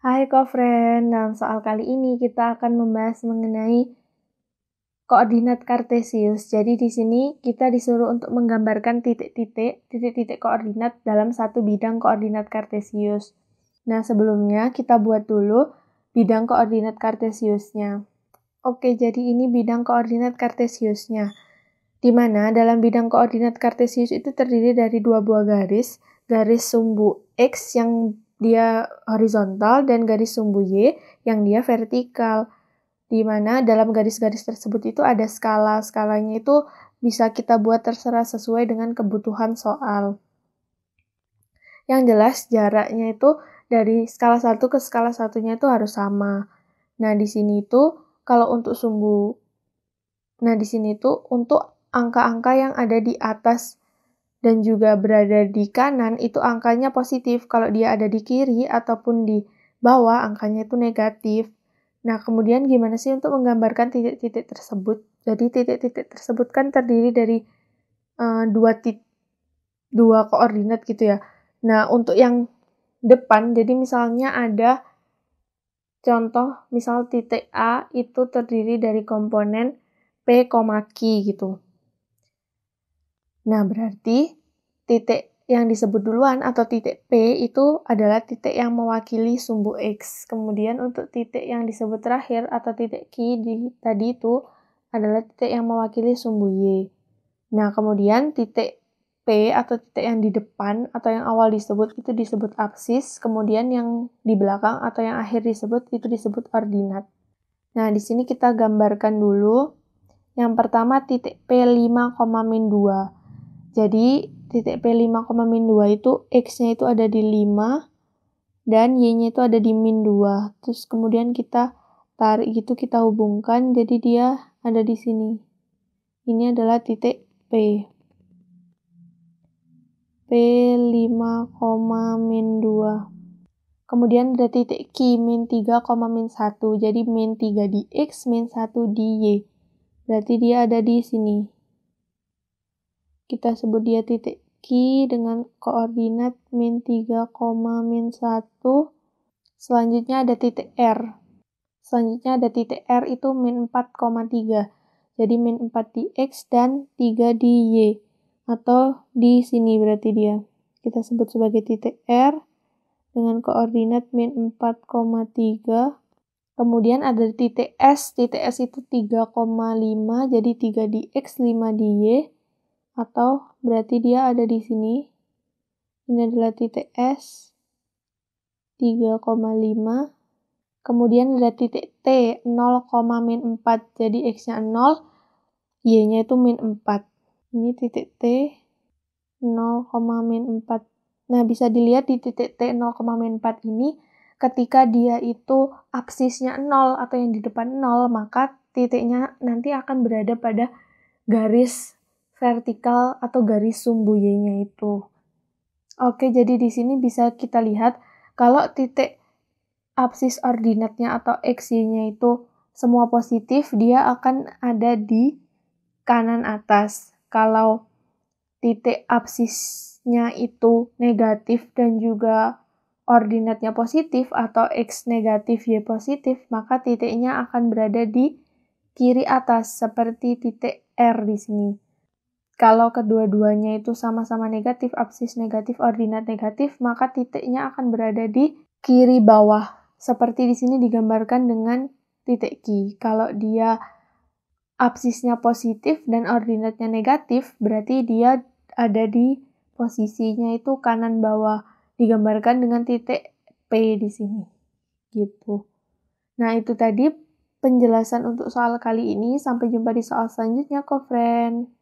Hai kofren, dalam soal kali ini kita akan membahas mengenai koordinat kartesius. Jadi di sini kita disuruh untuk menggambarkan titik-titik, titik-titik koordinat dalam satu bidang koordinat kartesius. Nah sebelumnya kita buat dulu bidang koordinat kartesiusnya. Oke, jadi ini bidang koordinat kartesiusnya. Di mana dalam bidang koordinat kartesius itu terdiri dari dua buah garis, garis sumbu X yang dia horizontal dan garis sumbu Y yang dia vertikal. Di mana dalam garis-garis tersebut itu ada skala. Skalanya itu bisa kita buat terserah sesuai dengan kebutuhan soal. Yang jelas jaraknya itu dari skala satu ke skala satunya itu harus sama. Nah, di sini itu kalau untuk sumbu Nah, di sini itu untuk angka-angka yang ada di atas dan juga berada di kanan itu angkanya positif. Kalau dia ada di kiri ataupun di bawah angkanya itu negatif. Nah, kemudian gimana sih untuk menggambarkan titik-titik tersebut? Jadi titik-titik tersebut kan terdiri dari uh, dua tit dua koordinat gitu ya. Nah, untuk yang depan jadi misalnya ada contoh misal titik A itu terdiri dari komponen P, Q gitu. Nah, berarti titik yang disebut duluan atau titik P itu adalah titik yang mewakili sumbu X. Kemudian untuk titik yang disebut terakhir atau titik Q di, tadi itu adalah titik yang mewakili sumbu Y. Nah, kemudian titik P atau titik yang di depan atau yang awal disebut itu disebut absis, kemudian yang di belakang atau yang akhir disebut itu disebut ordinat. Nah, di sini kita gambarkan dulu. Yang pertama titik P 5, 2. Jadi titik P 5,-2 itu X-nya itu ada di 5 dan Y-nya itu ada di min 2. Terus kemudian kita tarik gitu kita hubungkan jadi dia ada di sini. Ini adalah titik P. P 5, min 2. Kemudian ada titik Q min 3, min 1. Jadi min 3 di X, min 1 di Y. Berarti dia ada di sini kita sebut dia titik Q dengan koordinat min 3, min 1. Selanjutnya ada titik R. Selanjutnya ada titik R itu min 4,3. Jadi min 4 di X dan 3 di Y. Atau di sini berarti dia. Kita sebut sebagai titik R dengan koordinat min 4,3. Kemudian ada titik S. Titik S itu 3,5. Jadi 3 di X, 5 di Y atau berarti dia ada di sini. Ini adalah titik S 3,5. Kemudian ada titik T 0, min 4. Jadi X-nya 0, Y-nya itu min 4. Ini titik T 0, min 4. Nah, bisa dilihat di titik T 0, min 4 ini ketika dia itu absisnya 0 atau yang di depan 0, maka titiknya nanti akan berada pada garis vertikal atau garis sumbu Y-nya itu. Oke, jadi di sini bisa kita lihat kalau titik absis ordinatnya atau XY-nya itu semua positif, dia akan ada di kanan atas. Kalau titik absisnya itu negatif dan juga ordinatnya positif atau X negatif, Y positif, maka titiknya akan berada di kiri atas seperti titik R di sini. Kalau kedua-duanya itu sama-sama negatif, absis negatif, ordinat negatif, maka titiknya akan berada di kiri bawah. Seperti di sini digambarkan dengan titik Q. Kalau dia absisnya positif dan ordinatnya negatif, berarti dia ada di posisinya itu kanan bawah. Digambarkan dengan titik P di sini. Gitu. Nah, itu tadi penjelasan untuk soal kali ini. Sampai jumpa di soal selanjutnya, kok, friend.